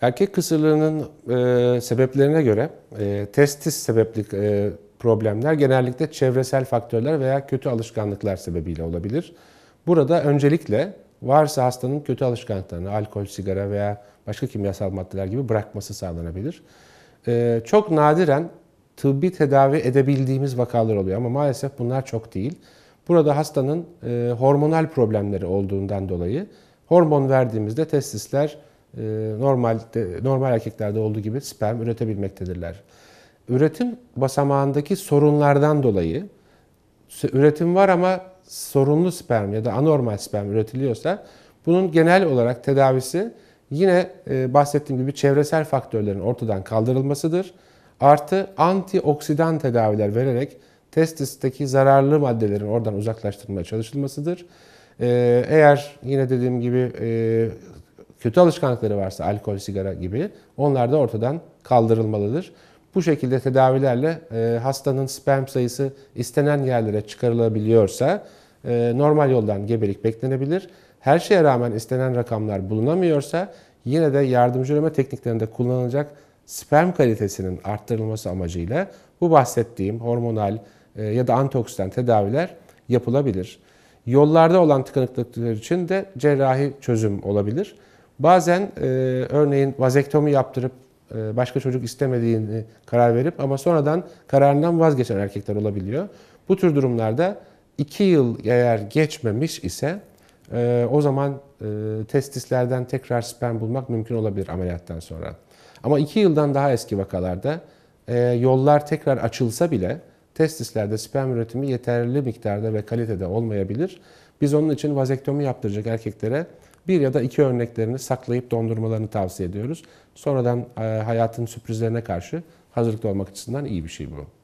Erkek kısırlığının e, sebeplerine göre e, testis sebeplik e, problemler genellikle çevresel faktörler veya kötü alışkanlıklar sebebiyle olabilir. Burada öncelikle varsa hastanın kötü alışkanlıklarını, alkol, sigara veya başka kimyasal maddeler gibi bırakması sağlanabilir. E, çok nadiren tıbbi tedavi edebildiğimiz vakalar oluyor ama maalesef bunlar çok değil. Burada hastanın e, hormonal problemleri olduğundan dolayı hormon verdiğimizde testisler ee, normal normal erkeklerde olduğu gibi sperm üretebilmektedirler. Üretim basamağındaki sorunlardan dolayı üretim var ama sorunlu sperm ya da anormal sperm üretiliyorsa bunun genel olarak tedavisi yine e, bahsettiğim gibi çevresel faktörlerin ortadan kaldırılmasıdır. Artı antioksidan tedaviler vererek testisteki zararlı maddelerin oradan uzaklaştırılmaya çalışılmasıdır. Ee, eğer yine dediğim gibi e, kötü alışkanlıkları varsa alkol, sigara gibi onlar da ortadan kaldırılmalıdır. Bu şekilde tedavilerle e, hastanın sperm sayısı istenen yerlere çıkarılabiliyorsa e, normal yoldan gebelik beklenebilir. Her şeye rağmen istenen rakamlar bulunamıyorsa yine de yardımcı üreme tekniklerinde kullanılacak sperm kalitesinin arttırılması amacıyla bu bahsettiğim hormonal e, ya da antoksidan tedaviler yapılabilir. Yollarda olan tıkanıklıklar için de cerrahi çözüm olabilir. Bazen e, örneğin vazektomi yaptırıp e, başka çocuk istemediğini karar verip ama sonradan kararından vazgeçen erkekler olabiliyor. Bu tür durumlarda 2 yıl eğer geçmemiş ise e, o zaman e, testislerden tekrar sperm bulmak mümkün olabilir ameliyattan sonra. Ama 2 yıldan daha eski vakalarda e, yollar tekrar açılsa bile testislerde sperm üretimi yeterli miktarda ve kalitede olmayabilir. Biz onun için vazektomi yaptıracak erkeklere bir ya da iki örneklerini saklayıp dondurmalarını tavsiye ediyoruz. Sonradan hayatın sürprizlerine karşı hazırlıklı olmak açısından iyi bir şey bu.